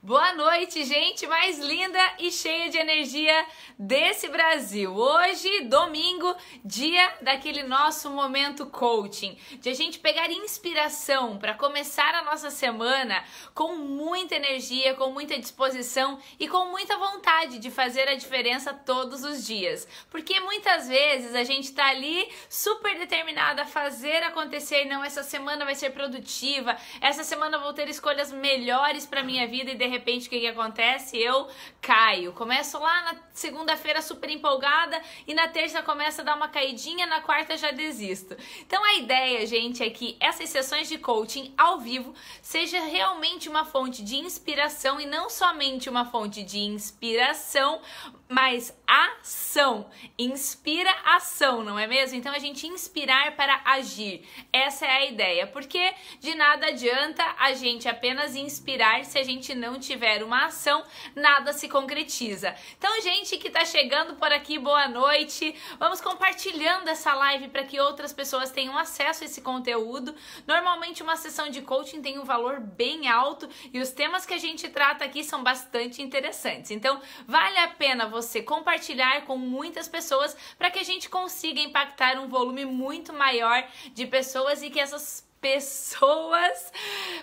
Boa noite, gente mais linda e cheia de energia desse Brasil. Hoje, domingo, dia daquele nosso momento coaching, de a gente pegar inspiração para começar a nossa semana com muita energia, com muita disposição e com muita vontade de fazer a diferença todos os dias. Porque muitas vezes a gente está ali super determinada a fazer acontecer, não, essa semana vai ser produtiva, essa semana eu vou ter escolhas melhores para minha vida e de repente o que, que acontece? Eu caio. Começo lá na segunda-feira super empolgada e na terça começa a dar uma caidinha, na quarta já desisto. Então a ideia, gente, é que essas sessões de coaching ao vivo seja realmente uma fonte de inspiração e não somente uma fonte de inspiração, mas ação. Inspira ação, não é mesmo? Então a gente inspirar para agir. Essa é a ideia, porque de nada adianta a gente apenas inspirar se a gente não não tiver uma ação, nada se concretiza. Então, gente que está chegando por aqui, boa noite. Vamos compartilhando essa live para que outras pessoas tenham acesso a esse conteúdo. Normalmente, uma sessão de coaching tem um valor bem alto e os temas que a gente trata aqui são bastante interessantes. Então, vale a pena você compartilhar com muitas pessoas para que a gente consiga impactar um volume muito maior de pessoas e que essas pessoas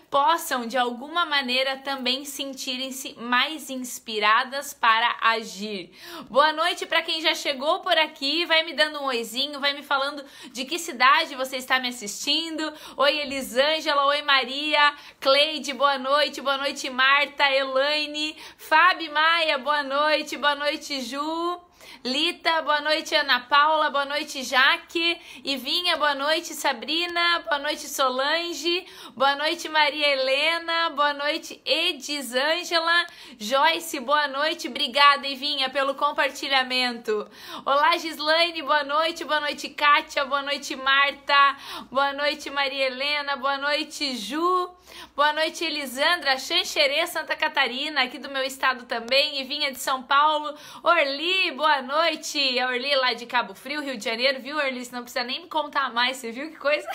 possam de alguma maneira também sentirem-se mais inspiradas para agir. Boa noite para quem já chegou por aqui, vai me dando um oizinho, vai me falando de que cidade você está me assistindo. Oi Elisângela, oi Maria, Cleide, boa noite, boa noite Marta, Elaine, Fábio Maia, boa noite, boa noite Ju. Lita, boa noite Ana Paula, boa noite Jaque, Ivinha, boa noite Sabrina, boa noite Solange, boa noite Maria Helena, boa noite Edisângela, Joyce, boa noite, obrigada Ivinha pelo compartilhamento. Olá Gislaine, boa noite, boa noite Kátia, boa noite Marta, boa noite Maria Helena, boa noite Ju, Boa noite, Elisandra, Xanxerê, Santa Catarina, aqui do meu estado também, e vinha de São Paulo. Orli, boa noite. A Orli lá de Cabo Frio, Rio de Janeiro, viu, Orli? Você não precisa nem me contar mais, você viu que coisa?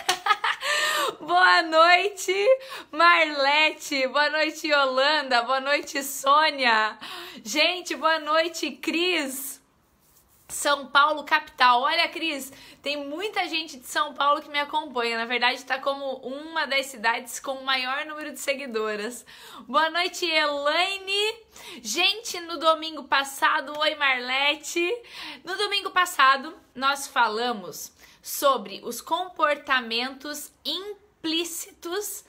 boa noite, Marlete. Boa noite, Yolanda. Boa noite, Sônia. Gente, boa noite, Cris. São Paulo, capital. Olha, Cris, tem muita gente de São Paulo que me acompanha. Na verdade, está como uma das cidades com o maior número de seguidoras. Boa noite, Elaine. Gente, no domingo passado, oi, Marlete. No domingo passado, nós falamos sobre os comportamentos implícitos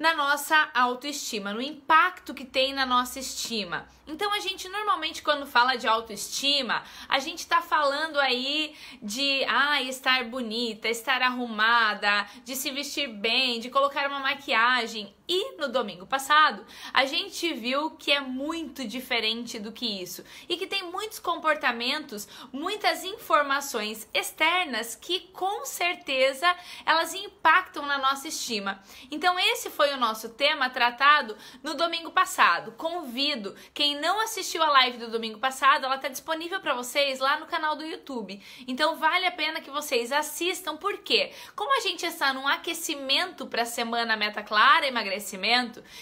na nossa autoestima, no impacto que tem na nossa estima. Então a gente normalmente quando fala de autoestima, a gente tá falando aí de ah, estar bonita, estar arrumada, de se vestir bem, de colocar uma maquiagem. E no domingo passado, a gente viu que é muito diferente do que isso e que tem muitos comportamentos, muitas informações externas que com certeza elas impactam na nossa estima. Então, esse foi o nosso tema tratado no domingo passado. Convido quem não assistiu a live do domingo passado, ela está disponível para vocês lá no canal do YouTube. Então, vale a pena que vocês assistam, porque como a gente está num aquecimento para a semana Meta Clara Emagrecer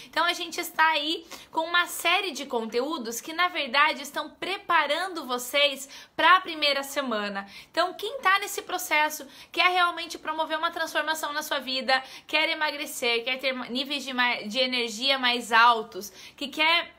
então a gente está aí com uma série de conteúdos que na verdade estão preparando vocês para a primeira semana. Então quem está nesse processo quer realmente promover uma transformação na sua vida, quer emagrecer, quer ter níveis de, de energia mais altos, que quer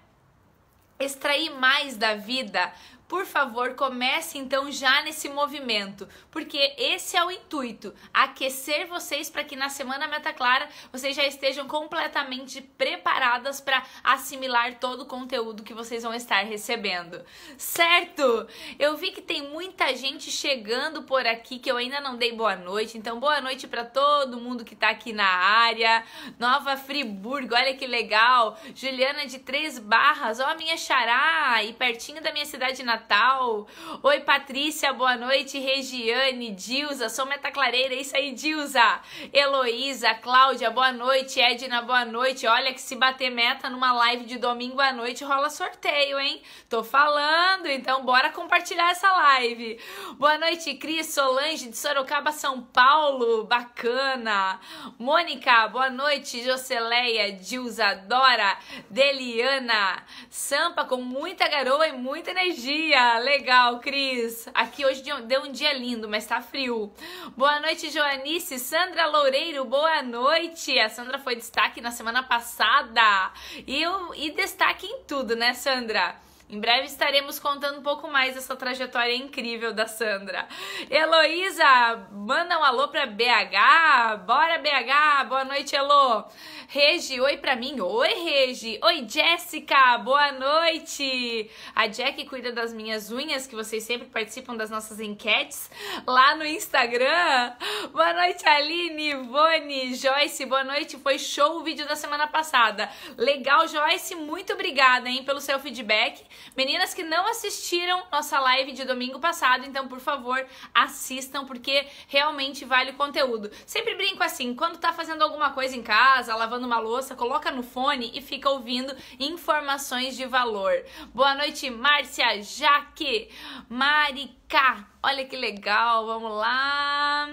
extrair mais da vida, por favor, comece então já nesse movimento, porque esse é o intuito: aquecer vocês para que na semana Meta Clara vocês já estejam completamente preparadas para assimilar todo o conteúdo que vocês vão estar recebendo. Certo? Eu vi que tem muita gente chegando por aqui que eu ainda não dei boa noite, então boa noite para todo mundo que está aqui na área. Nova Friburgo, olha que legal. Juliana de Três Barras, ó a minha xará, e pertinho da minha cidade natal Natal. Oi, Patrícia, boa noite. Regiane, Dilza, sou Meta Clareira, é isso aí, Dilza. Heloísa, Cláudia, boa noite. Edna, boa noite. Olha que se bater meta numa live de domingo à noite rola sorteio, hein? Tô falando, então bora compartilhar essa live. Boa noite, Cris, Solange de Sorocaba, São Paulo. Bacana. Mônica, boa noite. Joceleia, Dilza, Dora, Deliana. Sampa com muita garoa e muita energia dia! Legal, Cris! Aqui hoje deu um dia lindo, mas tá frio. Boa noite, Joanice. Sandra Loureiro, boa noite! A Sandra foi destaque na semana passada. E, eu, e destaque em tudo, né, Sandra? Em breve estaremos contando um pouco mais dessa trajetória incrível da Sandra. Heloísa, manda um alô pra BH. Bora, BH. Boa noite, Elo. Regi, oi pra mim. Oi, Regi. Oi, Jéssica. Boa noite. A Jack cuida das minhas unhas, que vocês sempre participam das nossas enquetes lá no Instagram. Boa noite, Aline, Ivone, Joyce. Boa noite. Foi show o vídeo da semana passada. Legal, Joyce. Muito obrigada, hein, pelo seu feedback. Meninas que não assistiram nossa live de domingo passado, então por favor assistam, porque realmente vale o conteúdo. Sempre brinco assim, quando tá fazendo alguma coisa em casa, lavando uma louça, coloca no fone e fica ouvindo informações de valor. Boa noite, Márcia, Jaque, Maricá. Olha que legal, vamos lá.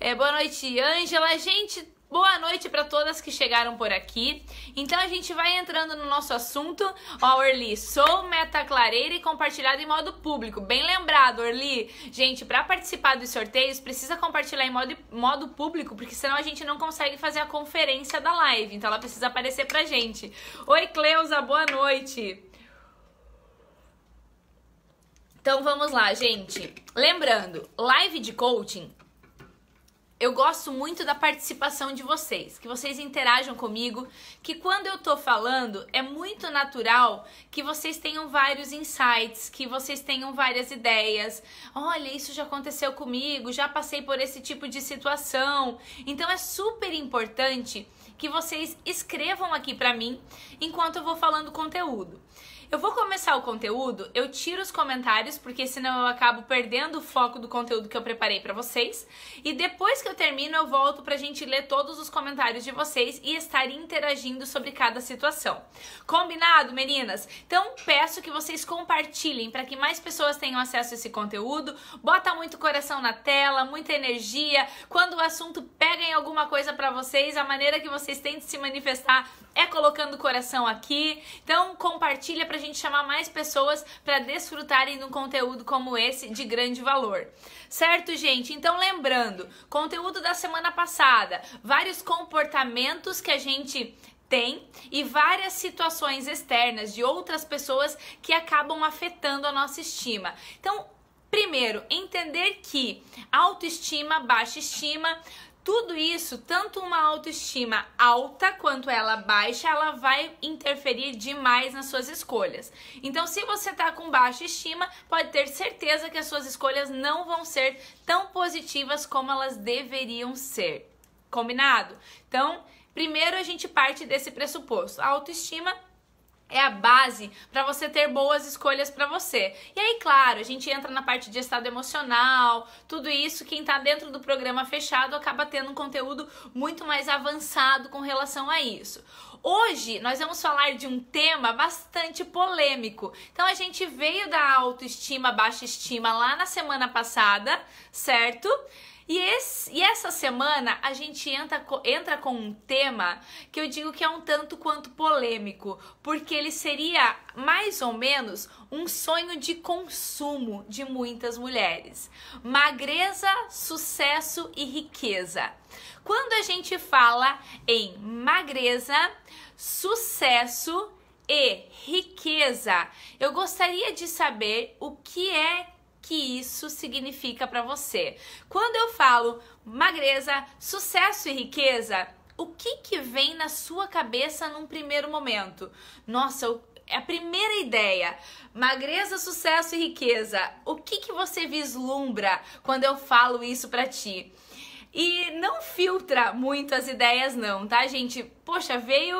É, boa noite, Ângela. Gente, Boa noite para todas que chegaram por aqui. Então a gente vai entrando no nosso assunto. Ó, Orly, sou meta clareira e compartilhado em modo público. Bem lembrado, Orly. Gente, para participar dos sorteios, precisa compartilhar em modo, modo público, porque senão a gente não consegue fazer a conferência da live. Então ela precisa aparecer pra gente. Oi, Cleusa, boa noite. Então vamos lá, gente. Lembrando, live de coaching eu gosto muito da participação de vocês, que vocês interajam comigo, que quando eu tô falando é muito natural que vocês tenham vários insights, que vocês tenham várias ideias. Olha, isso já aconteceu comigo, já passei por esse tipo de situação. Então é super importante que vocês escrevam aqui para mim enquanto eu vou falando conteúdo. Eu vou começar o conteúdo, eu tiro os comentários, porque senão eu acabo perdendo o foco do conteúdo que eu preparei para vocês. E depois que eu termino, eu volto pra gente ler todos os comentários de vocês e estar interagindo sobre cada situação. Combinado, meninas? Então peço que vocês compartilhem para que mais pessoas tenham acesso a esse conteúdo. Bota muito coração na tela, muita energia. Quando o assunto pega em alguma coisa para vocês, a maneira que vocês têm de se manifestar é colocando o coração aqui. Então compartilha pra pra gente chamar mais pessoas para desfrutarem de um conteúdo como esse de grande valor. Certo, gente? Então, lembrando, conteúdo da semana passada, vários comportamentos que a gente tem e várias situações externas de outras pessoas que acabam afetando a nossa estima. Então, primeiro, entender que autoestima, baixa estima, tudo isso, tanto uma autoestima alta quanto ela baixa, ela vai interferir demais nas suas escolhas. Então, se você tá com baixa estima, pode ter certeza que as suas escolhas não vão ser tão positivas como elas deveriam ser. Combinado? Então, primeiro a gente parte desse pressuposto. A autoestima é a base para você ter boas escolhas para você. E aí, claro, a gente entra na parte de estado emocional, tudo isso. Quem está dentro do programa fechado acaba tendo um conteúdo muito mais avançado com relação a isso. Hoje nós vamos falar de um tema bastante polêmico. Então a gente veio da autoestima, baixa estima lá na semana passada, certo? E, esse, e essa semana a gente entra, entra com um tema que eu digo que é um tanto quanto polêmico, porque ele seria mais ou menos um sonho de consumo de muitas mulheres: magreza, sucesso e riqueza. Quando a gente fala em magreza, sucesso e riqueza, eu gostaria de saber o que é que isso significa para você. Quando eu falo magreza, sucesso e riqueza, o que que vem na sua cabeça num primeiro momento? Nossa, é a primeira ideia. Magreza, sucesso e riqueza. O que, que você vislumbra quando eu falo isso para ti? E não filtra muito as ideias, não, tá, gente? Poxa, veio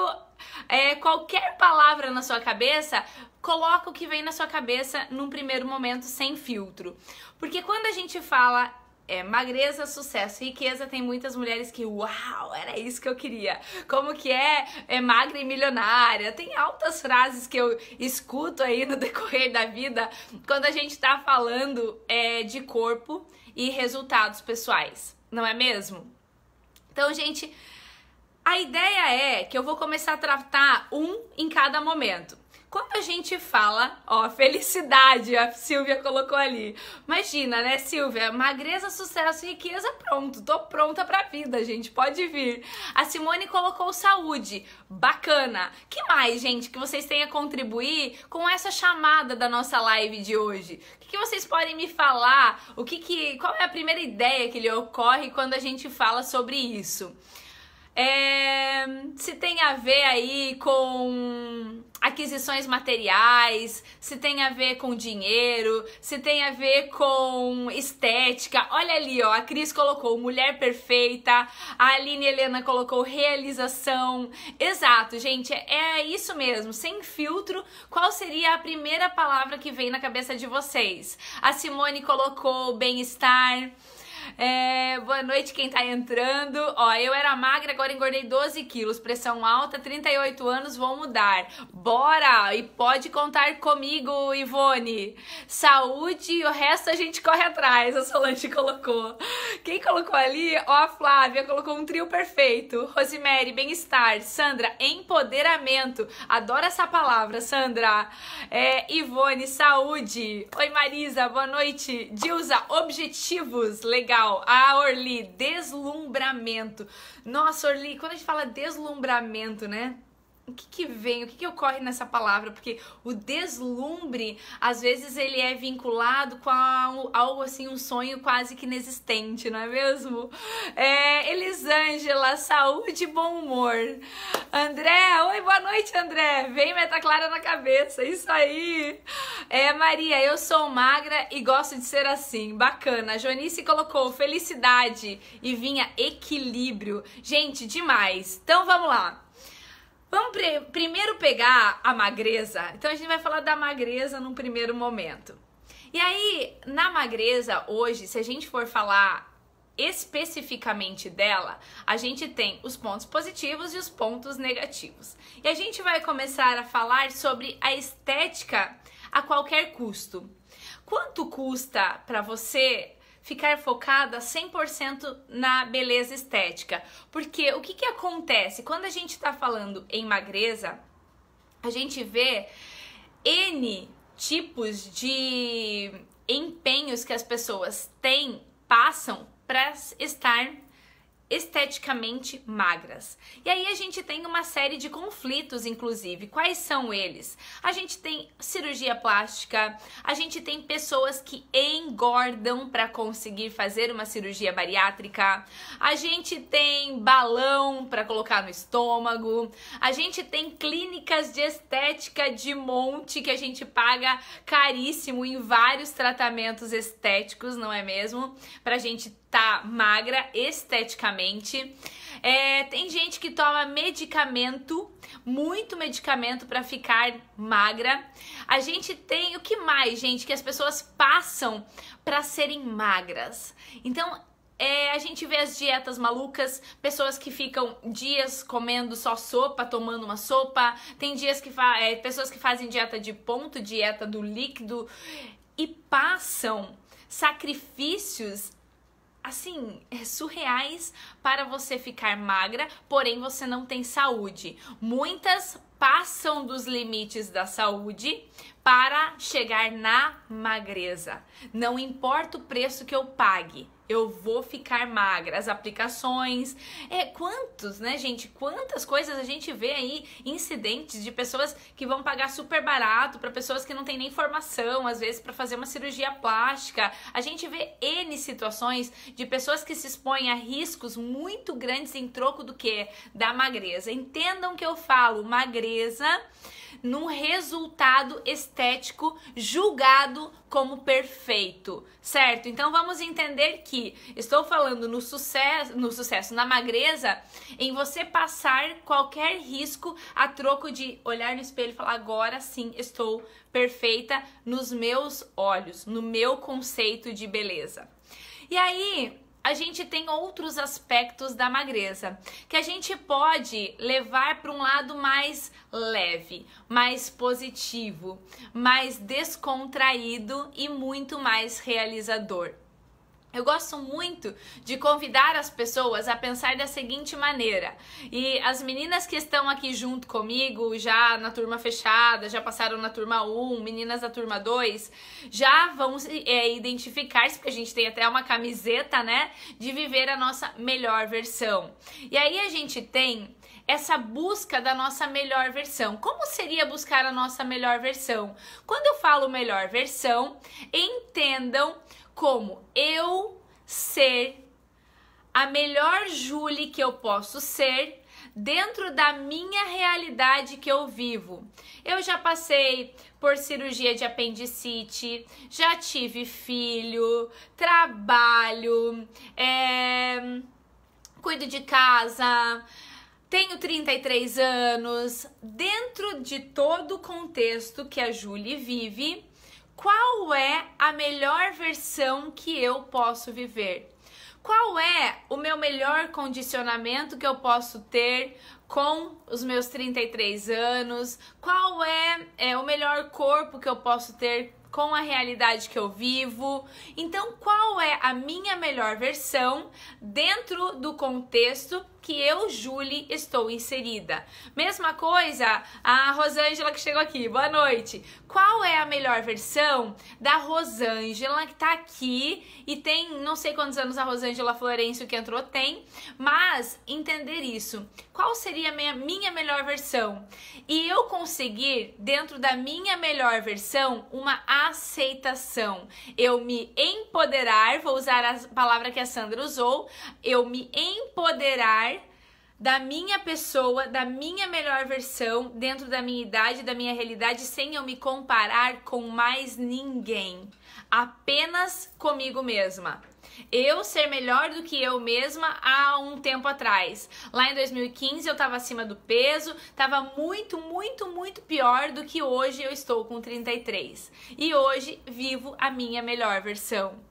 é, qualquer palavra na sua cabeça, coloca o que vem na sua cabeça num primeiro momento sem filtro. Porque quando a gente fala é, magreza, sucesso e riqueza, tem muitas mulheres que, uau, era isso que eu queria. Como que é, é magra e milionária? Tem altas frases que eu escuto aí no decorrer da vida quando a gente tá falando é, de corpo e resultados pessoais, não é mesmo? Então, gente, a ideia é que eu vou começar a tratar um em cada momento. Quando a gente fala, ó, felicidade, a Silvia colocou ali. Imagina, né, Silvia? Magreza, sucesso, riqueza, pronto. Tô pronta pra vida, gente. Pode vir. A Simone colocou saúde. Bacana. Que mais, gente, que vocês têm a contribuir com essa chamada da nossa live de hoje? O que, que vocês podem me falar? O que que, qual é a primeira ideia que lhe ocorre quando a gente fala sobre isso? É, se tem a ver aí com aquisições materiais, se tem a ver com dinheiro, se tem a ver com estética. Olha ali, ó, a Cris colocou mulher perfeita, a Aline Helena colocou realização. Exato, gente, é, é isso mesmo, sem filtro. Qual seria a primeira palavra que vem na cabeça de vocês? A Simone colocou bem-estar. É, boa noite quem tá entrando. Ó, eu era magra, agora engordei 12 quilos, pressão alta, 38 anos, vou mudar. Bora! E pode contar comigo, Ivone. Saúde e o resto a gente corre atrás, a Solange colocou. Quem colocou ali? Ó, a Flávia colocou um trio perfeito. Rosemary, bem-estar. Sandra, empoderamento. Adoro essa palavra, Sandra. É, Ivone, saúde. Oi, Marisa, boa noite. Dilza, objetivos. Legal legal. Ah, Orli, deslumbramento. Nossa, Orli, quando a gente fala deslumbramento, né? o que, que vem, o que, que ocorre nessa palavra, porque o deslumbre, às vezes, ele é vinculado com algo assim, um sonho quase que inexistente, não é mesmo? É, Elisângela, saúde e bom humor. André, oi, boa noite, André. Vem meta clara na cabeça, isso aí. É, Maria, eu sou magra e gosto de ser assim. Bacana. A Jonice colocou felicidade e vinha equilíbrio. Gente, demais. Então vamos lá. Vamos primeiro pegar a magreza. Então a gente vai falar da magreza num primeiro momento. E aí, na magreza hoje, se a gente for falar especificamente dela, a gente tem os pontos positivos e os pontos negativos. E a gente vai começar a falar sobre a estética a qualquer custo. Quanto custa para você ficar focada 100% na beleza estética. Porque o que, que acontece? Quando a gente está falando em magreza, a gente vê N tipos de empenhos que as pessoas têm, passam para estar esteticamente magras. E aí a gente tem uma série de conflitos, inclusive. Quais são eles? A gente tem cirurgia plástica, a gente tem pessoas que engordam para conseguir fazer uma cirurgia bariátrica, a gente tem balão para colocar no estômago, a gente tem clínicas de estética de monte que a gente paga caríssimo em vários tratamentos estéticos, não é mesmo? Pra gente tá magra esteticamente. É, tem gente que toma medicamento, muito medicamento para ficar magra. A gente tem o que mais, gente, que as pessoas passam para serem magras. Então, é, a gente vê as dietas malucas, pessoas que ficam dias comendo só sopa, tomando uma sopa. Tem dias que é, pessoas que fazem dieta de ponto, dieta do líquido e passam sacrifícios assim, é surreais para você ficar magra, porém você não tem saúde. Muitas passam dos limites da saúde para chegar na magreza. Não importa o preço que eu pague, eu vou ficar magra. As aplicações, é quantos, né, gente? Quantas coisas a gente vê aí incidentes de pessoas que vão pagar super barato para pessoas que não têm nem formação, às vezes para fazer uma cirurgia plástica. A gente vê N situações de pessoas que se expõem a riscos muito grandes em troco do que da magreza. Entendam que eu falo magreza num resultado estético julgado como perfeito, certo? Então vamos entender que estou falando no sucesso, no sucesso, na magreza, em você passar qualquer risco a troco de olhar no espelho e falar agora sim estou perfeita nos meus olhos, no meu conceito de beleza. E aí, a gente tem outros aspectos da magreza que a gente pode levar para um lado mais leve, mais positivo, mais descontraído e muito mais realizador. Eu gosto muito de convidar as pessoas a pensar da seguinte maneira. E as meninas que estão aqui junto comigo, já na turma fechada, já passaram na turma 1, meninas da turma 2, já vão é, identificar-se, porque a gente tem até uma camiseta, né? De viver a nossa melhor versão. E aí a gente tem essa busca da nossa melhor versão. Como seria buscar a nossa melhor versão? Quando eu falo melhor versão, entendam como eu ser a melhor Julie que eu posso ser dentro da minha realidade que eu vivo. Eu já passei por cirurgia de apendicite, já tive filho, trabalho, é, cuido de casa, tenho 33 anos. Dentro de todo o contexto que a Julie vive, qual é a melhor versão que eu posso viver? Qual é o meu melhor condicionamento que eu posso ter com os meus 33 anos? Qual é, é o melhor corpo que eu posso ter com a realidade que eu vivo. Então, qual é a minha melhor versão dentro do contexto que eu, Julie, estou inserida? Mesma coisa, a Rosângela que chegou aqui, boa noite. Qual é a melhor versão da Rosângela que está aqui e tem, não sei quantos anos a Rosângela Florencio que entrou tem, mas entender isso. Qual seria a minha, minha melhor versão? E eu conseguir, dentro da minha melhor versão, uma aceitação. Eu me empoderar, vou usar a palavra que a Sandra usou, eu me empoderar da minha pessoa, da minha melhor versão, dentro da minha idade, da minha realidade, sem eu me comparar com mais ninguém, apenas comigo mesma eu ser melhor do que eu mesma há um tempo atrás. Lá em 2015 eu estava acima do peso, estava muito, muito, muito pior do que hoje eu estou com 33. E hoje vivo a minha melhor versão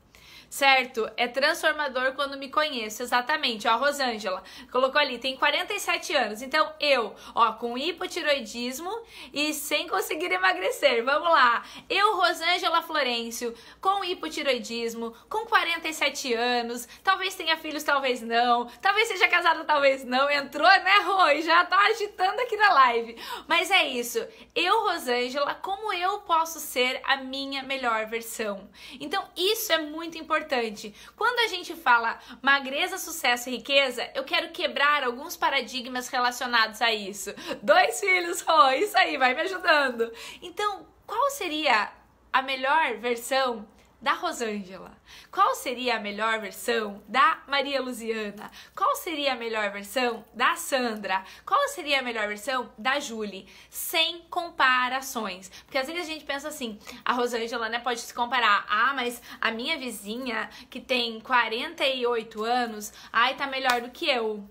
certo? É transformador quando me conheço, exatamente. Ó, a Rosângela colocou ali, tem 47 anos. Então, eu, ó, com hipotiroidismo e sem conseguir emagrecer. Vamos lá. Eu, Rosângela Florencio, com hipotiroidismo, com 47 anos, talvez tenha filhos, talvez não, talvez seja casada, talvez não. Entrou, né, Roi? Já tá agitando aqui na live. Mas é isso. Eu, Rosângela, como eu posso ser a minha melhor versão? Então, isso é muito importante importante. Quando a gente fala magreza, sucesso e riqueza, eu quero quebrar alguns paradigmas relacionados a isso. Dois filhos, oh, isso aí, vai me ajudando. Então, qual seria a melhor versão da Rosângela? Qual seria a melhor versão da Maria Luziana? Qual seria a melhor versão da Sandra? Qual seria a melhor versão da Julie? Sem comparações. Porque às vezes a gente pensa assim, a Rosângela né, pode se comparar. Ah, mas a minha vizinha, que tem 48 anos, ai, tá melhor do que eu.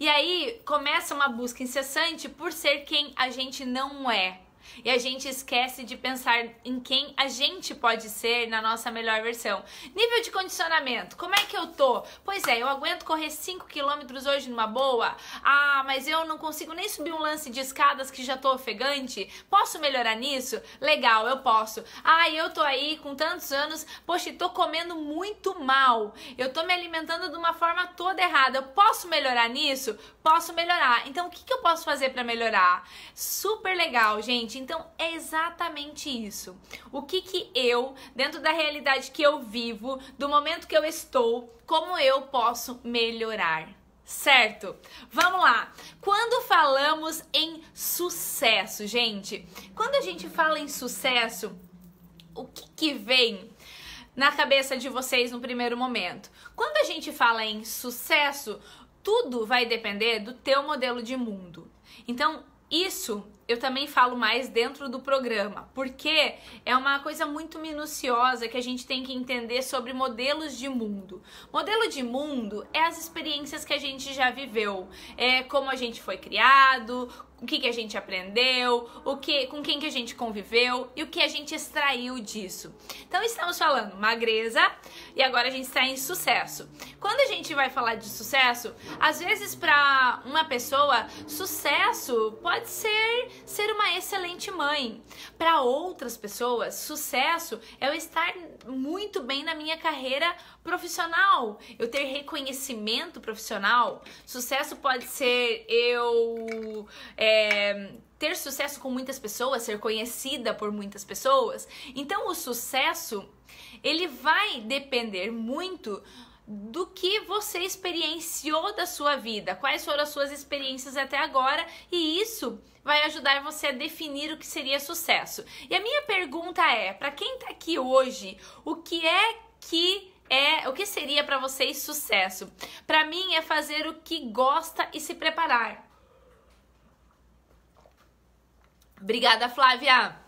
E aí começa uma busca incessante por ser quem a gente não é. E a gente esquece de pensar em quem a gente pode ser na nossa melhor versão. Nível de condicionamento, como é que eu tô? Pois é, eu aguento correr 5 km hoje numa boa? Ah, mas eu não consigo nem subir um lance de escadas que já tô ofegante? Posso melhorar nisso? Legal, eu posso. Ah, eu tô aí com tantos anos, poxa, tô comendo muito mal. Eu tô me alimentando de uma forma toda errada. Eu posso melhorar nisso? Posso melhorar. Então, o que, que eu posso fazer para melhorar? Super legal, gente gente. Então é exatamente isso. O que que eu, dentro da realidade que eu vivo, do momento que eu estou, como eu posso melhorar? Certo? Vamos lá. Quando falamos em sucesso, gente, quando a gente fala em sucesso, o que que vem na cabeça de vocês no primeiro momento? Quando a gente fala em sucesso, tudo vai depender do teu modelo de mundo. Então, isso eu também falo mais dentro do programa, porque é uma coisa muito minuciosa que a gente tem que entender sobre modelos de mundo. Modelo de mundo é as experiências que a gente já viveu, é como a gente foi criado, o que, que a gente aprendeu, o que, com quem que a gente conviveu e o que a gente extraiu disso. Então estamos falando magreza e agora a gente está em sucesso. Quando a gente vai falar de sucesso, às vezes para uma pessoa sucesso pode ser ser uma excelente mãe. Para outras pessoas, sucesso é eu estar muito bem na minha carreira profissional, eu ter reconhecimento profissional. Sucesso pode ser eu é, ter sucesso com muitas pessoas, ser conhecida por muitas pessoas. Então, o sucesso ele vai depender muito do que você experienciou da sua vida, quais foram as suas experiências até agora, e isso vai ajudar você a definir o que seria sucesso. E a minha pergunta é, para quem está aqui hoje, o que é que é o que seria para vocês sucesso? Para mim é fazer o que gosta e se preparar. Obrigada, Flávia.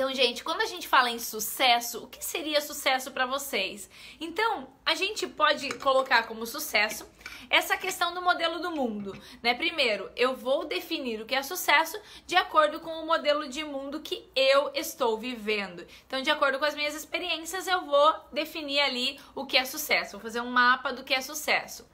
Então, gente, quando a gente fala em sucesso, o que seria sucesso para vocês? Então, a gente pode colocar como sucesso essa questão do modelo do mundo, né? Primeiro, eu vou definir o que é sucesso de acordo com o modelo de mundo que eu estou vivendo. Então, de acordo com as minhas experiências, eu vou definir ali o que é sucesso, vou fazer um mapa do que é sucesso.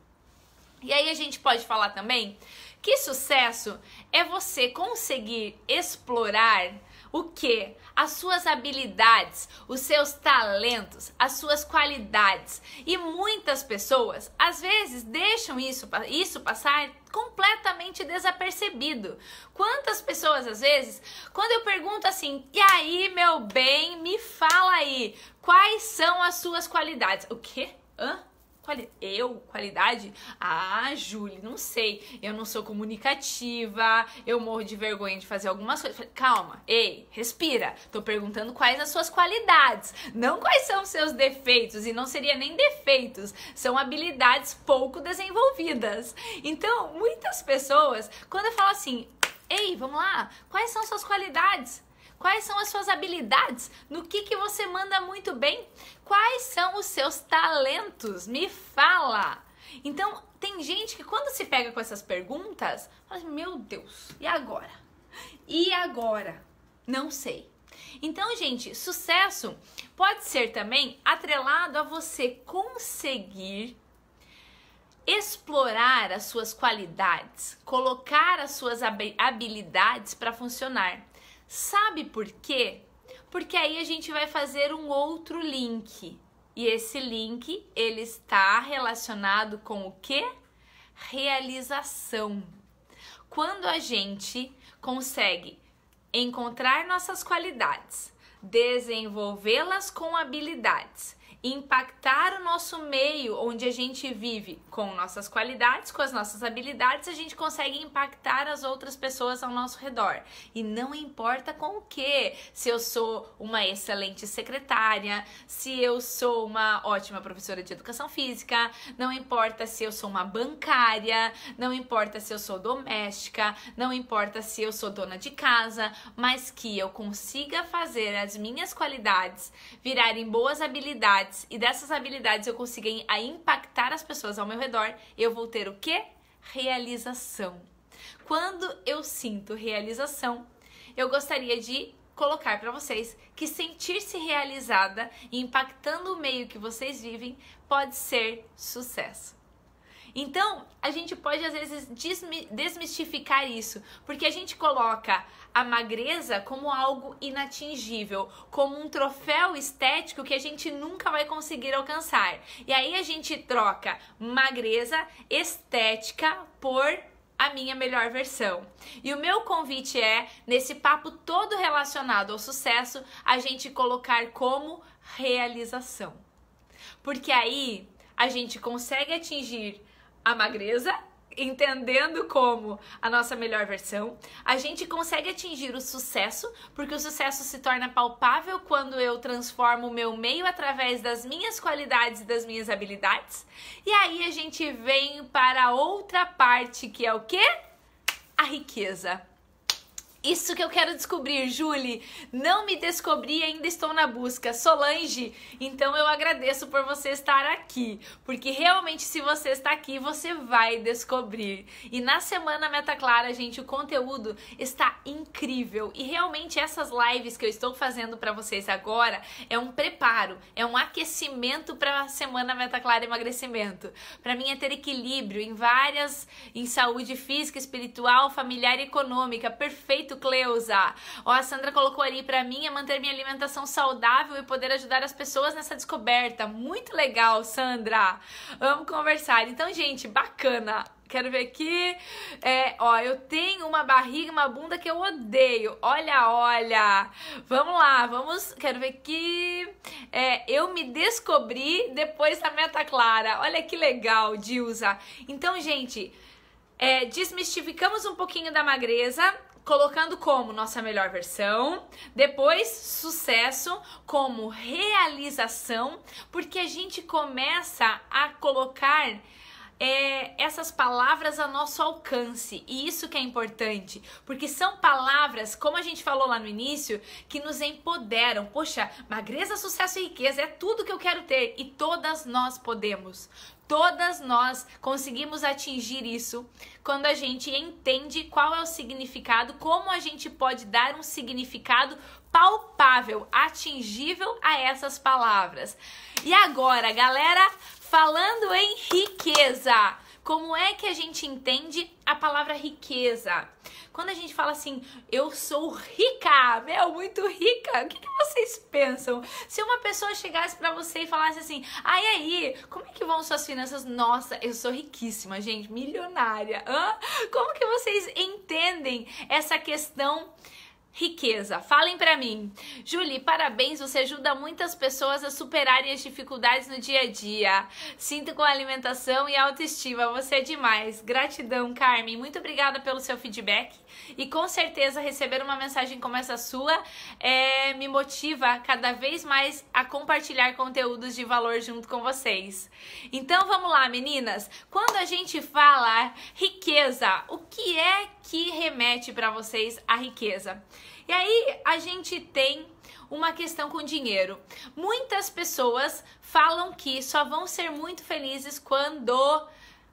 E aí a gente pode falar também que sucesso é você conseguir explorar o que? As suas habilidades, os seus talentos, as suas qualidades. E muitas pessoas, às vezes, deixam isso, isso passar completamente desapercebido. Quantas pessoas, às vezes, quando eu pergunto assim, e aí, meu bem, me fala aí, quais são as suas qualidades? O quê? Hã? Quali eu? Qualidade? Ah, Julie, não sei. Eu não sou comunicativa, eu morro de vergonha de fazer algumas coisas. Falei, Calma, ei, respira. Tô perguntando quais as suas qualidades, não quais são os seus defeitos. E não seria nem defeitos, são habilidades pouco desenvolvidas. Então, muitas pessoas, quando eu falo assim, ei, vamos lá, quais são suas qualidades? Quais são as suas habilidades? No que, que você manda muito bem? Quais são os seus talentos? Me fala! Então, tem gente que quando se pega com essas perguntas, fala assim, meu Deus, e agora? E agora? Não sei. Então, gente, sucesso pode ser também atrelado a você conseguir explorar as suas qualidades, colocar as suas habilidades para funcionar. Sabe por quê? Porque aí a gente vai fazer um outro link. E esse link, ele está relacionado com o quê? Realização. Quando a gente consegue encontrar nossas qualidades, desenvolvê-las com habilidades impactar o nosso meio onde a gente vive com nossas qualidades, com as nossas habilidades, a gente consegue impactar as outras pessoas ao nosso redor. E não importa com o que, se eu sou uma excelente secretária, se eu sou uma ótima professora de educação física, não importa se eu sou uma bancária, não importa se eu sou doméstica, não importa se eu sou dona de casa, mas que eu consiga fazer as minhas qualidades virarem boas habilidades habilidades e dessas habilidades eu conseguir a impactar as pessoas ao meu redor, eu vou ter o que? Realização. Quando eu sinto realização, eu gostaria de colocar para vocês que sentir-se realizada e impactando o meio que vocês vivem pode ser sucesso. Então, a gente pode às vezes desmistificar isso, porque a gente coloca a magreza como algo inatingível, como um troféu estético que a gente nunca vai conseguir alcançar. E aí a gente troca magreza estética por a minha melhor versão. E o meu convite é, nesse papo todo relacionado ao sucesso, a gente colocar como realização. Porque aí a gente consegue atingir a magreza, entendendo como a nossa melhor versão, a gente consegue atingir o sucesso, porque o sucesso se torna palpável quando eu transformo o meu meio através das minhas qualidades e das minhas habilidades. E aí a gente vem para a outra parte que é o quê? A riqueza. Isso que eu quero descobrir, Julie. Não me descobri, ainda estou na busca. Solange, então eu agradeço por você estar aqui, porque realmente se você está aqui, você vai descobrir. E na semana Meta Clara, gente, o conteúdo está incrível e realmente essas lives que eu estou fazendo para vocês agora é um preparo, é um aquecimento para a semana Meta Clara emagrecimento. Para mim é ter equilíbrio em várias em saúde física, espiritual, familiar e econômica. Perfeito Cleusa. Ó, a Sandra colocou ali para mim é manter minha alimentação saudável e poder ajudar as pessoas nessa descoberta. Muito legal, Sandra. Amo conversar. Então, gente, bacana. Quero ver aqui. É, ó, eu tenho uma barriga, uma bunda que eu odeio. Olha, olha. Vamos lá, vamos. Quero ver aqui. É, eu me descobri depois da meta clara. Olha que legal, Dilza. Então, gente, é, desmistificamos um pouquinho da magreza colocando como nossa melhor versão, depois sucesso como realização, porque a gente começa a colocar é, essas palavras a nosso alcance e isso que é importante, porque são palavras, como a gente falou lá no início, que nos empoderam. Poxa, magreza, sucesso e riqueza é tudo que eu quero ter e todas nós podemos. Todas nós conseguimos atingir isso quando a gente entende qual é o significado, como a gente pode dar um significado palpável, atingível a essas palavras. E agora, galera, falando em riqueza. Como é que a gente entende a palavra riqueza? Quando a gente fala assim, eu sou rica, meu, muito rica, o que, que vocês pensam? Se uma pessoa chegasse para você e falasse assim, aí aí, como é que vão suas finanças? Nossa, eu sou riquíssima, gente, milionária. Hã? Como que vocês entendem essa questão riqueza. Falem para mim. Julie, parabéns, você ajuda muitas pessoas a superarem as dificuldades no dia a dia. Sinto com alimentação e autoestima, você é demais. Gratidão, Carmen. Muito obrigada pelo seu feedback e com certeza receber uma mensagem como essa sua é, me motiva cada vez mais a compartilhar conteúdos de valor junto com vocês. Então vamos lá, meninas. Quando a gente fala riqueza, o que é que remete para vocês a riqueza? E aí a gente tem uma questão com dinheiro. Muitas pessoas falam que só vão ser muito felizes quando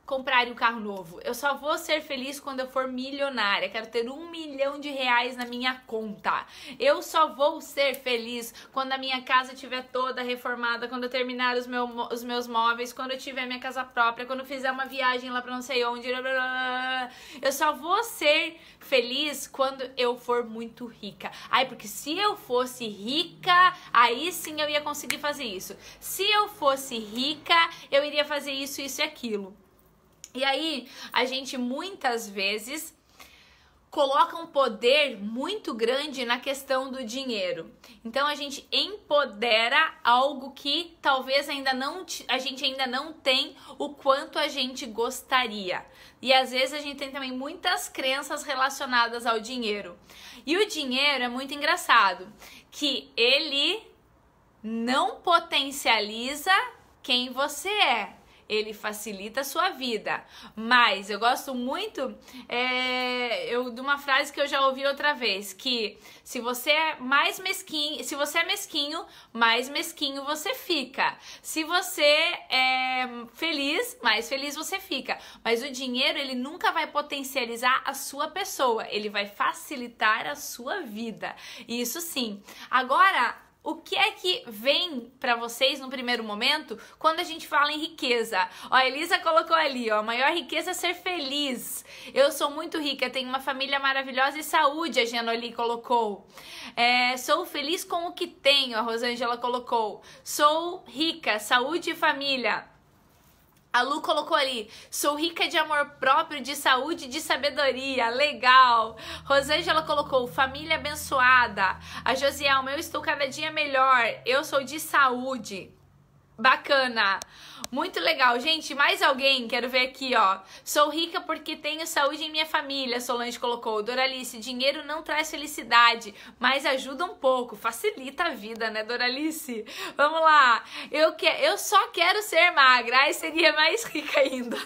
comprar um carro novo. Eu só vou ser feliz quando eu for milionária. Quero ter um milhão de reais na minha conta. Eu só vou ser feliz quando a minha casa estiver toda reformada, quando eu terminar os, meu, os meus móveis, quando eu tiver minha casa própria, quando eu fizer uma viagem lá pra não sei onde. Blá, blá, blá. Eu só vou ser feliz quando eu for muito rica. Ai, porque se eu fosse rica, aí sim eu ia conseguir fazer isso. Se eu fosse rica, eu iria fazer isso, isso e aquilo. E aí, a gente muitas vezes coloca um poder muito grande na questão do dinheiro. Então a gente empodera algo que talvez ainda não a gente ainda não tem o quanto a gente gostaria. E às vezes a gente tem também muitas crenças relacionadas ao dinheiro. E o dinheiro é muito engraçado, que ele não potencializa quem você é ele facilita a sua vida. Mas eu gosto muito é, eu, de uma frase que eu já ouvi outra vez, que se você é mais mesquinho, se você é mesquinho, mais mesquinho você fica. Se você é feliz, mais feliz você fica. Mas o dinheiro, ele nunca vai potencializar a sua pessoa, ele vai facilitar a sua vida. Isso sim. Agora, o que é que vem para vocês no primeiro momento quando a gente fala em riqueza? Ó, a Elisa colocou ali, ó, a maior riqueza é ser feliz. Eu sou muito rica, tenho uma família maravilhosa e saúde, a Genoli colocou. É, sou feliz com o que tenho, a Rosângela colocou. Sou rica, saúde e família. A Lu colocou ali, sou rica de amor próprio, de saúde, de sabedoria. Legal. Rosângela colocou, família abençoada. A Josiel, eu estou cada dia melhor. Eu sou de saúde. Bacana! Muito legal, gente. Mais alguém? Quero ver aqui, ó. Sou rica porque tenho saúde em minha família, Solange colocou. Doralice, dinheiro não traz felicidade, mas ajuda um pouco, facilita a vida, né, Doralice? Vamos lá. Eu que eu só quero ser magra, aí seria mais rica ainda.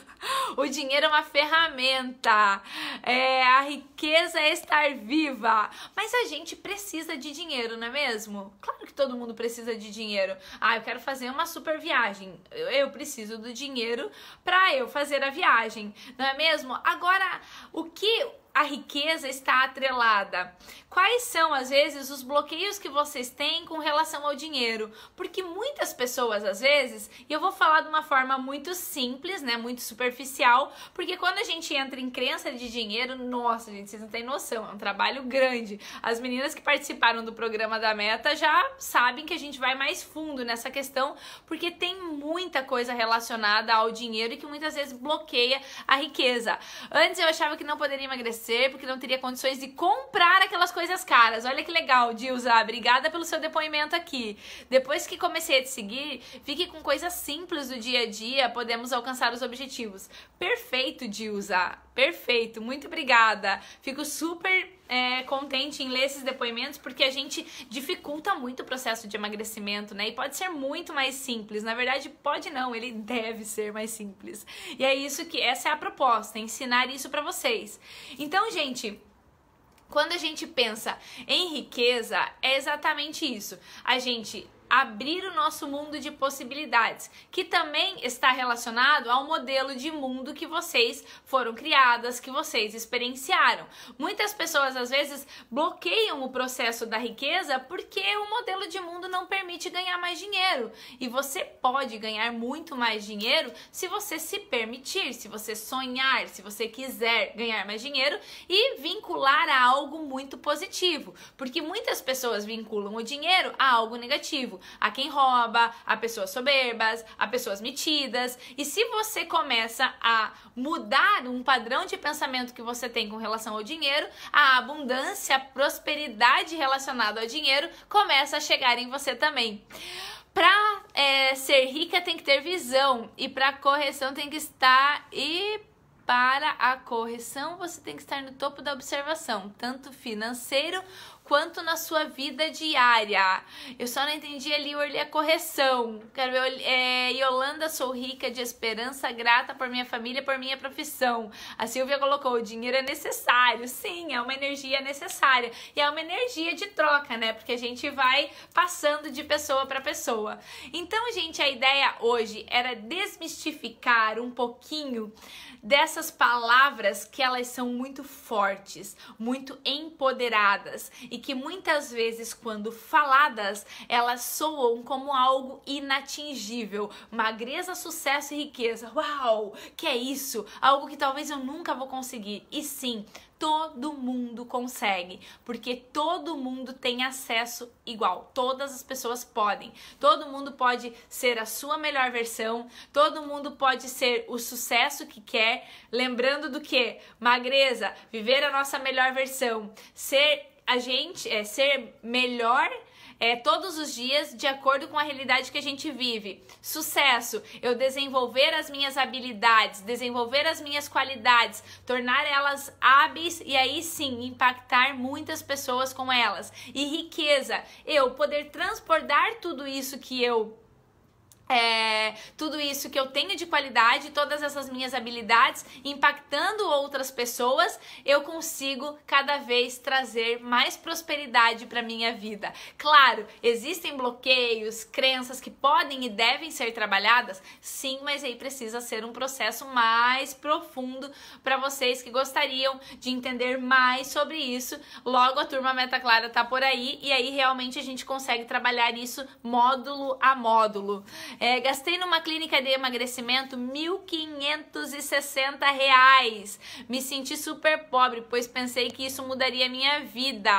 O dinheiro é uma ferramenta. É, a riqueza é estar viva. Mas a gente precisa de dinheiro, não é mesmo? Claro que todo mundo precisa de dinheiro. Ah, eu quero fazer uma super super viagem. Eu preciso do dinheiro para eu fazer a viagem, não é mesmo? Agora, o que a riqueza está atrelada. Quais são, às vezes, os bloqueios que vocês têm com relação ao dinheiro? Porque muitas pessoas, às vezes, e eu vou falar de uma forma muito simples, né? Muito superficial, porque quando a gente entra em crença de dinheiro, nossa, gente, vocês não têm noção, é um trabalho grande. As meninas que participaram do programa da meta já sabem que a gente vai mais fundo nessa questão, porque tem muita coisa relacionada ao dinheiro e que muitas vezes bloqueia a riqueza. Antes eu achava que não poderia emagrecer porque não teria condições de comprar aquelas coisas caras. Olha que legal, Dilza. Obrigada pelo seu depoimento aqui. Depois que comecei a te seguir, fique com coisas simples do dia a dia, podemos alcançar os objetivos. Perfeito, Dilza. Perfeito. Muito obrigada. Fico super é, contente em ler esses depoimentos porque a gente dificulta muito o processo de emagrecimento, né? E pode ser muito mais simples. Na verdade, pode não, ele deve ser mais simples. E é isso que essa é a proposta, ensinar isso para vocês. Então, gente, quando a gente pensa em riqueza, é exatamente isso. A gente abrir o nosso mundo de possibilidades, que também está relacionado ao modelo de mundo que vocês foram criadas, que vocês experienciaram. Muitas pessoas às vezes bloqueiam o processo da riqueza porque o modelo de mundo não permite ganhar mais dinheiro. E você pode ganhar muito mais dinheiro se você se permitir, se você sonhar, se você quiser ganhar mais dinheiro e vincular a algo muito positivo, porque muitas pessoas vinculam o dinheiro a algo negativo a quem rouba, a pessoas soberbas, a pessoas metidas. E se você começa a mudar um padrão de pensamento que você tem com relação ao dinheiro, a abundância, a prosperidade relacionada ao dinheiro começa a chegar em você também. Pra é, ser rica tem que ter visão e para correção tem que estar e para a correção você tem que estar no topo da observação, tanto financeiro quanto na sua vida diária. Eu só não entendi ali olhei a correção. Quero ver, é, Yolanda, sou rica de esperança, grata por minha família, por minha profissão. A Silvia colocou, o dinheiro é necessário. Sim, é uma energia necessária. E é uma energia de troca, né? Porque a gente vai passando de pessoa para pessoa. Então, gente, a ideia hoje era desmistificar um pouquinho dessas palavras que elas são muito fortes, muito empoderadas e que muitas vezes, quando faladas, elas soam como algo inatingível. Magreza, sucesso e riqueza. Uau! Que é isso? Algo que talvez eu nunca vou conseguir. E sim, todo mundo consegue, porque todo mundo tem acesso igual, todas as pessoas podem. Todo mundo pode ser a sua melhor versão, todo mundo pode ser o sucesso que quer, lembrando do que? Magreza, viver a nossa melhor versão, ser a gente é, ser melhor é, todos os dias de acordo com a realidade que a gente vive. Sucesso, eu desenvolver as minhas habilidades, desenvolver as minhas qualidades, tornar elas hábeis e aí sim impactar muitas pessoas com elas. E riqueza, eu poder transbordar tudo isso que eu é, tudo isso que eu tenho de qualidade, todas essas minhas habilidades impactando outras pessoas, eu consigo cada vez trazer mais prosperidade para minha vida. Claro, existem bloqueios, crenças que podem e devem ser trabalhadas, sim, mas aí precisa ser um processo mais profundo para vocês que gostariam de entender mais sobre isso. Logo a turma Meta Clara tá por aí e aí realmente a gente consegue trabalhar isso módulo a módulo. É, gastei numa clínica de emagrecimento 1.560 reais. Me senti super pobre, pois pensei que isso mudaria a minha vida.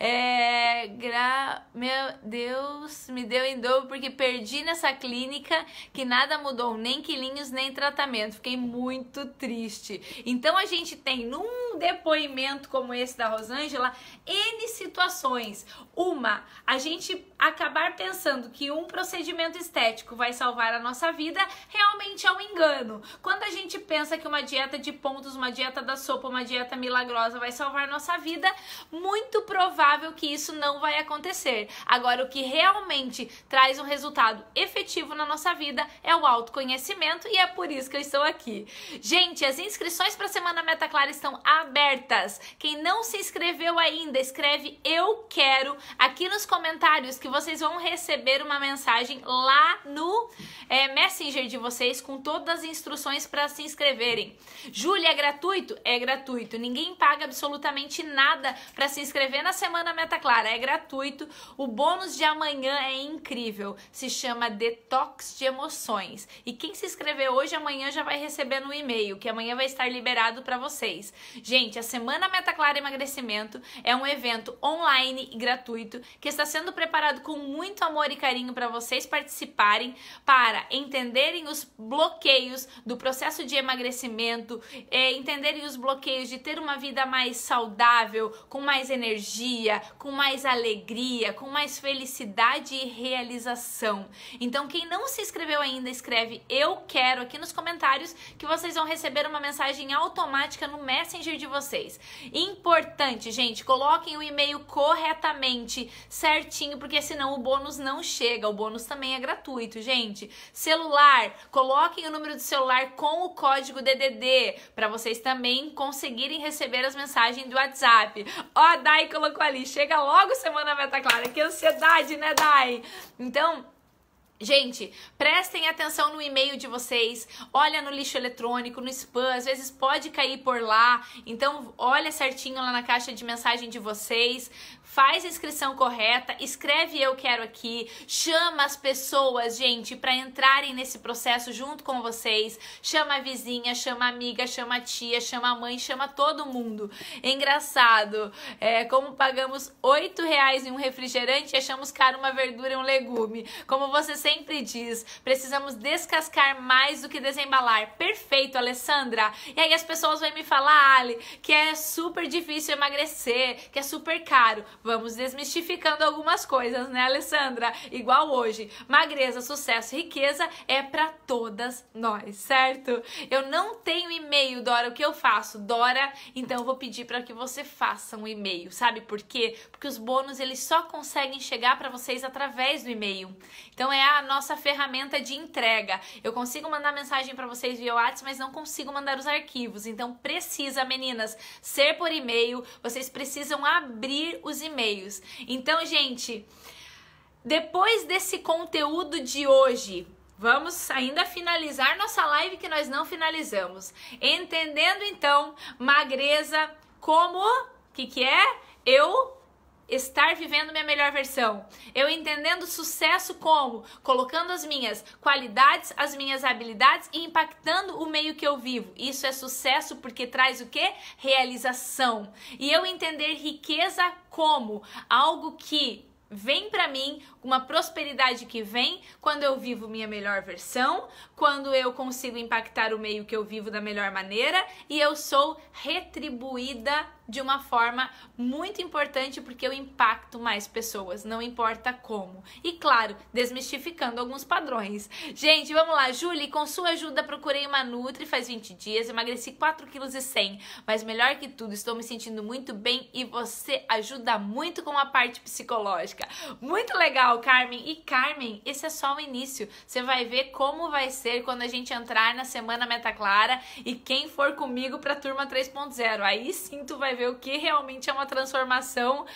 É, gra... Meu Deus, me deu em dobro porque perdi nessa clínica que nada mudou, nem quilinhos, nem tratamento. Fiquei muito triste. Então a gente tem num depoimento como esse da Rosângela N situações. Uma, a gente acabar pensando que um procedimento estético energético vai salvar a nossa vida, realmente é um engano. Quando a gente pensa que uma dieta de pontos, uma dieta da sopa, uma dieta milagrosa vai salvar nossa vida, muito provável que isso não vai acontecer. Agora, o que realmente traz um resultado efetivo na nossa vida é o autoconhecimento e é por isso que eu estou aqui. Gente, as inscrições para a Semana Meta Clara estão abertas. Quem não se inscreveu ainda, escreve eu quero aqui nos comentários que vocês vão receber uma mensagem lá no no é, Messenger de vocês com todas as instruções para se inscreverem. Júlia, é gratuito? É gratuito. Ninguém paga absolutamente nada para se inscrever na Semana Meta Clara. É gratuito. O bônus de amanhã é incrível. Se chama Detox de Emoções. E quem se inscrever hoje, amanhã já vai receber no e-mail, que amanhã vai estar liberado para vocês. Gente, a Semana Meta Clara Emagrecimento é um evento online e gratuito que está sendo preparado com muito amor e carinho para vocês participarem para entenderem os bloqueios do processo de emagrecimento, é, entenderem os bloqueios de ter uma vida mais saudável, com mais energia, com mais alegria, com mais felicidade e realização. Então, quem não se inscreveu ainda, escreve eu quero aqui nos comentários que vocês vão receber uma mensagem automática no Messenger de vocês. Importante, gente, coloquem o e-mail corretamente, certinho, porque senão o bônus não chega. O bônus também é gratuito muito, gente. Celular, coloquem o número do celular com o código DDD para vocês também conseguirem receber as mensagens do WhatsApp. Ó, Dai colocou ali, chega logo semana Meta tá Clara, que ansiedade, né, Dai? Então, Gente, prestem atenção no e-mail de vocês, olha no lixo eletrônico, no spam, às vezes pode cair por lá. Então, olha certinho lá na caixa de mensagem de vocês, faz a inscrição correta, escreve eu quero aqui, chama as pessoas, gente, para entrarem nesse processo junto com vocês. Chama a vizinha, chama a amiga, chama a tia, chama a mãe, chama todo mundo. É engraçado, é, como pagamos 8 reais em um refrigerante, e achamos caro uma verdura e um legume. Como vocês sempre diz, precisamos descascar mais do que desembalar. Perfeito, Alessandra. E aí as pessoas vêm me falar, Ali, que é super difícil emagrecer, que é super caro. Vamos desmistificando algumas coisas, né, Alessandra? Igual hoje, magreza, sucesso, riqueza é para todas nós, certo? Eu não tenho e-mail, Dora, o que eu faço? Dora, então eu vou pedir para que você faça um e-mail, sabe por quê? Porque os bônus eles só conseguem chegar para vocês através do e-mail. Então é a a nossa ferramenta de entrega. Eu consigo mandar mensagem para vocês via WhatsApp, mas não consigo mandar os arquivos. Então precisa, meninas, ser por e-mail. Vocês precisam abrir os e-mails. Então, gente, depois desse conteúdo de hoje, Vamos ainda finalizar nossa live que nós não finalizamos. Entendendo então magreza como que que é? Eu estar vivendo minha melhor versão. Eu entendendo sucesso como colocando as minhas qualidades, as minhas habilidades e impactando o meio que eu vivo. Isso é sucesso porque traz o que? Realização. E eu entender riqueza como algo que vem para mim, uma prosperidade que vem quando eu vivo minha melhor versão, quando eu consigo impactar o meio que eu vivo da melhor maneira e eu sou retribuída de uma forma muito importante porque eu impacto mais pessoas, não importa como. E claro, desmistificando alguns padrões. Gente, vamos lá, Julie, com sua ajuda procurei uma Nutri faz 20 dias, emagreci 4,1 kg, mas melhor que tudo, estou me sentindo muito bem e você ajuda muito com a parte psicológica. Muito legal, Carmen. E Carmen, esse é só o início. Você vai ver como vai ser quando a gente entrar na semana Meta Clara e quem for comigo para turma 3.0. Aí sim tu vai ver o que realmente é uma transformação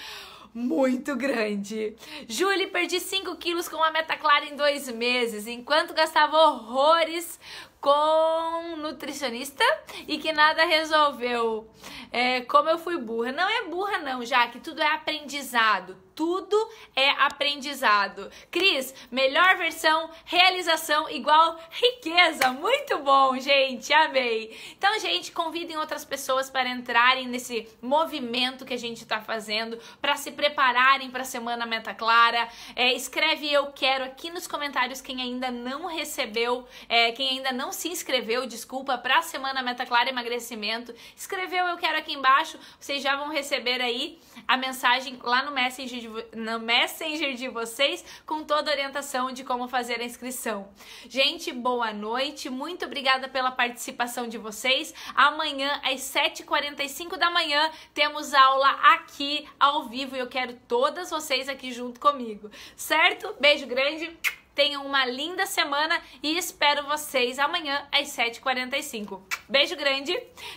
muito grande. Julie, perdi 5 quilos com a meta clara em dois meses, enquanto gastava horrores com nutricionista e que nada resolveu. É, como eu fui burra. Não é burra, não, já que tudo é aprendizado. Tudo é aprendizado. Cris, melhor versão, realização igual riqueza. Muito bom, gente. Amei. Então, gente, convidem outras pessoas para entrarem nesse movimento que a gente está fazendo, para se prepararem para a Semana Meta Clara. É, escreve eu quero aqui nos comentários quem ainda não recebeu, é, quem ainda não não se inscreveu, desculpa, para a semana Meta Clara Emagrecimento, escreveu eu quero aqui embaixo, vocês já vão receber aí a mensagem lá no Messenger de, no messenger de vocês com toda a orientação de como fazer a inscrição. Gente, boa noite, muito obrigada pela participação de vocês. Amanhã às 7h45 da manhã temos aula aqui ao vivo e eu quero todas vocês aqui junto comigo, certo? Beijo grande. Tenham uma linda semana e espero vocês amanhã às 7h45. Beijo grande,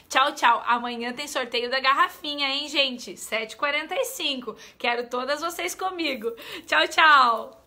tchau, tchau. Amanhã tem sorteio da garrafinha, hein, gente? 7h45. Quero todas vocês comigo. Tchau, tchau.